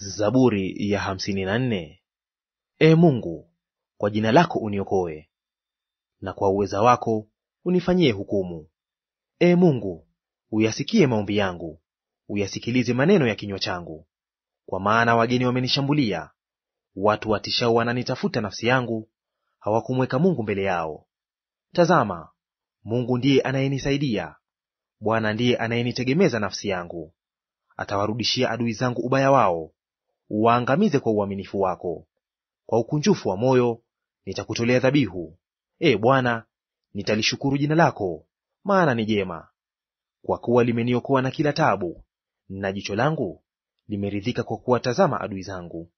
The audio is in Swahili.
Zaburi ya hamsini na nne. Ee Mungu, kwa jina lako uniokoe, na kwa uweza wako unifanyie hukumu. Ee Mungu, uyasikie maombi yangu, uyasikilize maneno ya kinywa changu. Kwa maana wageni wamenishambulia, watu watishao wananitafuta nafsi yangu, hawakumweka Mungu mbele yao. Tazama, Mungu ndiye anayenisaidia, Bwana ndiye anayenitegemeza nafsi yangu. Atawarudishia adui zangu ubaya wao, uwaangamize kwa uaminifu wako. Kwa ukunjufu wa moyo nitakutolea dhabihu, e Bwana, nitalishukuru jina lako, maana ni jema. Kwa kuwa limeniokoa na kila tabu, na jicho langu limeridhika kwa kuwatazama adui zangu.